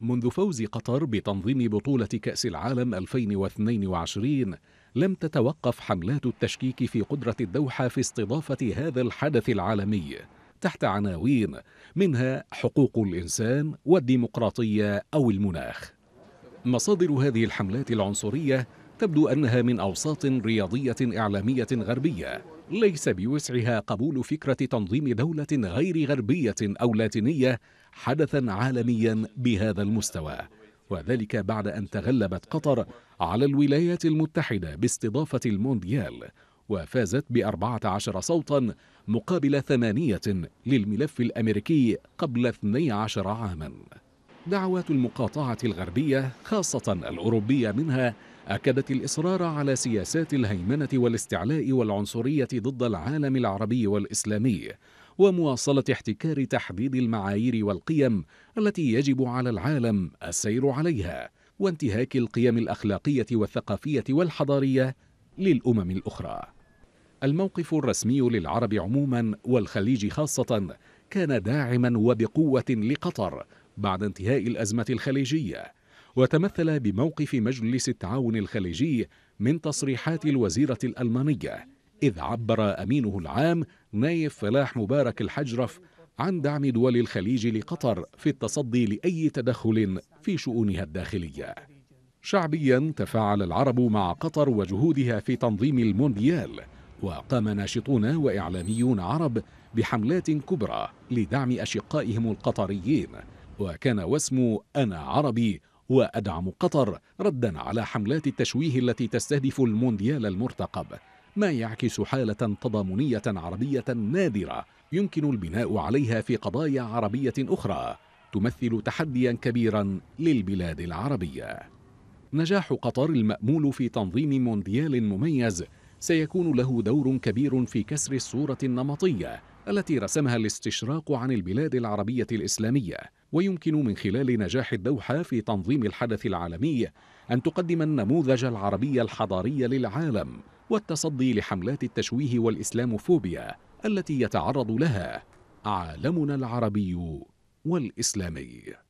منذ فوز قطر بتنظيم بطولة كأس العالم 2022 لم تتوقف حملات التشكيك في قدرة الدوحة في استضافة هذا الحدث العالمي تحت عناوين منها حقوق الإنسان والديمقراطية أو المناخ مصادر هذه الحملات العنصرية تبدو أنها من أوساط رياضية إعلامية غربية ليس بوسعها قبول فكرة تنظيم دولة غير غربية أو لاتينية حدثا عالميا بهذا المستوى وذلك بعد أن تغلبت قطر على الولايات المتحدة باستضافة المونديال وفازت بأربعة عشر صوتا مقابل ثمانية للملف الأمريكي قبل 12 عاما دعوات المقاطعة الغربية خاصة الأوروبية منها أكدت الإصرار على سياسات الهيمنة والاستعلاء والعنصرية ضد العالم العربي والإسلامي ومواصلة احتكار تحديد المعايير والقيم التي يجب على العالم السير عليها وانتهاك القيم الأخلاقية والثقافية والحضارية للأمم الأخرى الموقف الرسمي للعرب عموما والخليج خاصة كان داعما وبقوة لقطر بعد انتهاء الأزمة الخليجية وتمثل بموقف مجلس التعاون الخليجي من تصريحات الوزيرة الألمانية إذ عبر أمينه العام نايف فلاح مبارك الحجرف عن دعم دول الخليج لقطر في التصدي لأي تدخل في شؤونها الداخلية شعبيا تفاعل العرب مع قطر وجهودها في تنظيم المونديال وقام ناشطون وإعلاميون عرب بحملات كبرى لدعم أشقائهم القطريين وكان واسم أنا عربي وأدعم قطر ردا على حملات التشويه التي تستهدف المونديال المرتقب ما يعكس حالة تضامنية عربية نادرة يمكن البناء عليها في قضايا عربية أخرى تمثل تحديا كبيرا للبلاد العربية نجاح قطر المأمول في تنظيم مونديال مميز سيكون له دور كبير في كسر الصورة النمطية التي رسمها الاستشراق عن البلاد العربية الإسلامية ويمكن من خلال نجاح الدوحة في تنظيم الحدث العالمي أن تقدم النموذج العربي الحضاري للعالم والتصدي لحملات التشويه والإسلاموفوبيا التي يتعرض لها عالمنا العربي والإسلامي